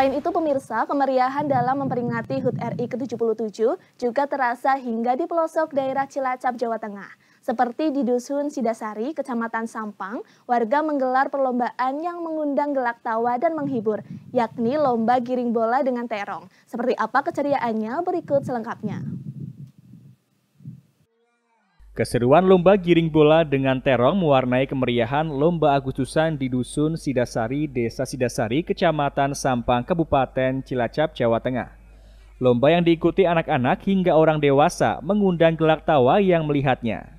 Selain itu, pemirsa, kemeriahan dalam memperingati HUT RI ke-77 juga terasa hingga di pelosok daerah Cilacap, Jawa Tengah. Seperti di Dusun Sidasari, Kecamatan Sampang, warga menggelar perlombaan yang mengundang gelak tawa dan menghibur, yakni lomba giring bola dengan terong. Seperti apa keceriaannya berikut selengkapnya. Keseruan lomba giring bola dengan terong mewarnai kemeriahan lomba Agustusan di Dusun Sidasari, Desa Sidasari, Kecamatan Sampang, Kabupaten Cilacap, Jawa Tengah. Lomba yang diikuti anak-anak hingga orang dewasa mengundang gelak tawa yang melihatnya.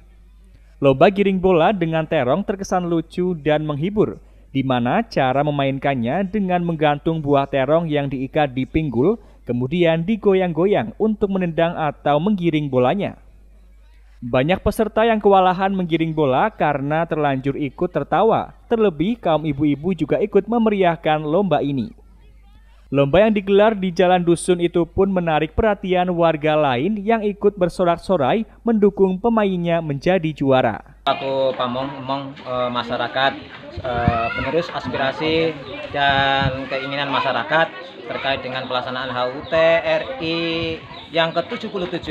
Lomba giring bola dengan terong terkesan lucu dan menghibur, di mana cara memainkannya dengan menggantung buah terong yang diikat di pinggul, kemudian digoyang-goyang untuk menendang atau menggiring bolanya. Banyak peserta yang kewalahan menggiring bola karena terlanjur ikut tertawa. Terlebih kaum ibu-ibu juga ikut memeriahkan lomba ini. Lomba yang digelar di jalan dusun itu pun menarik perhatian warga lain yang ikut bersorak-sorai mendukung pemainnya menjadi juara. Aku pamong emong e, masyarakat e, penerus aspirasi dan keinginan masyarakat terkait dengan pelaksanaan HUT RI yang ke-77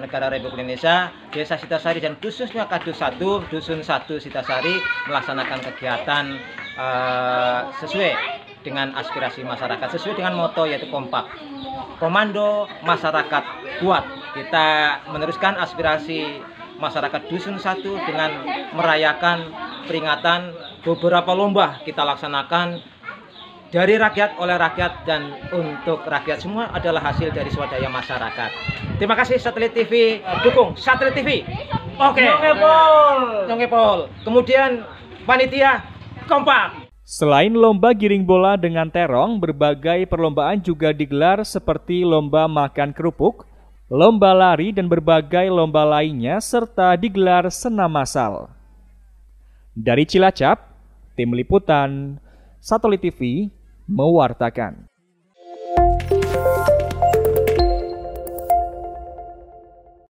negara Republik Indonesia Desa Sitasari dan khususnya Kadus 1 Dusun 1 Sitasari melaksanakan kegiatan uh, sesuai dengan aspirasi masyarakat sesuai dengan moto yaitu kompak komando masyarakat kuat kita meneruskan aspirasi masyarakat dusun 1 dengan merayakan peringatan beberapa lomba kita laksanakan dari rakyat oleh rakyat dan untuk rakyat semua adalah hasil dari swadaya masyarakat. Terima kasih Satelit TV eh, dukung Satelit TV. Oke. Okay. Nongepol. Kemudian panitia kompak. Selain lomba giring bola dengan terong, berbagai perlombaan juga digelar seperti lomba makan kerupuk, lomba lari dan berbagai lomba lainnya serta digelar senam massal. Dari Cilacap, tim liputan Satelit TV mewartakan